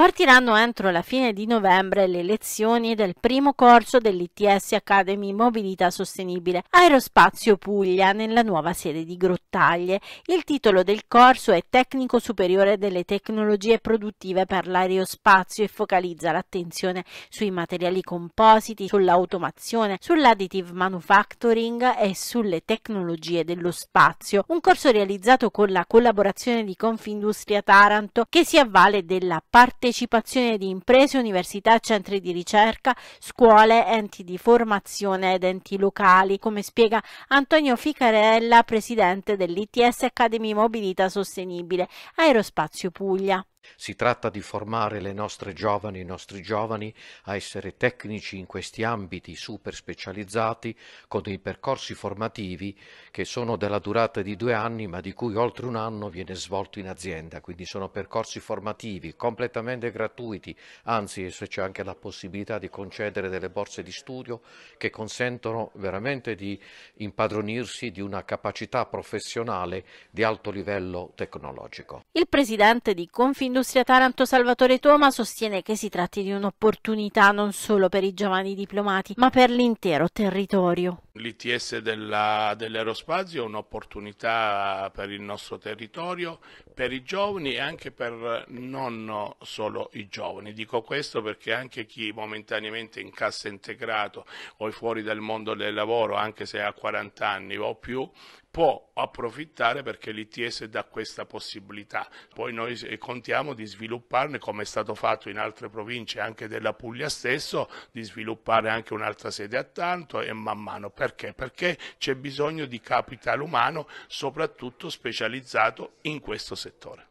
Partiranno entro la fine di novembre le lezioni del primo corso dell'ITS Academy Mobilità Sostenibile Aerospazio Puglia nella nuova sede di Grottaglie. Il titolo del corso è Tecnico Superiore delle Tecnologie Produttive per l'Aerospazio e focalizza l'attenzione sui materiali compositi, sull'automazione, sull'additive manufacturing e sulle tecnologie dello spazio. Un corso realizzato con la collaborazione di Confindustria Taranto che si avvale della parte partecipazione di imprese, università, centri di ricerca, scuole, enti di formazione ed enti locali, come spiega Antonio Ficarella, presidente dell'ITS Academy Mobilità Sostenibile, Aerospazio Puglia. Si tratta di formare le nostre giovani e i nostri giovani a essere tecnici in questi ambiti super specializzati con dei percorsi formativi che sono della durata di due anni ma di cui oltre un anno viene svolto in azienda, quindi sono percorsi formativi completamente gratuiti, anzi se c'è anche la possibilità di concedere delle borse di studio che consentono veramente di impadronirsi di una capacità professionale di alto livello tecnologico. Il presidente di Confin Industria Taranto Salvatore Toma sostiene che si tratti di un'opportunità non solo per i giovani diplomati, ma per l'intero territorio. L'ITS della, dell'aerospazio è un'opportunità per il nostro territorio, per i giovani e anche per non solo i giovani. Dico questo perché anche chi momentaneamente è in cassa integrato o è fuori dal mondo del lavoro, anche se ha 40 anni o più, può approfittare perché l'ITS dà questa possibilità. Poi noi contiamo di svilupparne, come è stato fatto in altre province, anche della Puglia stesso, di sviluppare anche un'altra sede a tanto e man mano perché? Perché c'è bisogno di capitale umano, soprattutto specializzato in questo settore.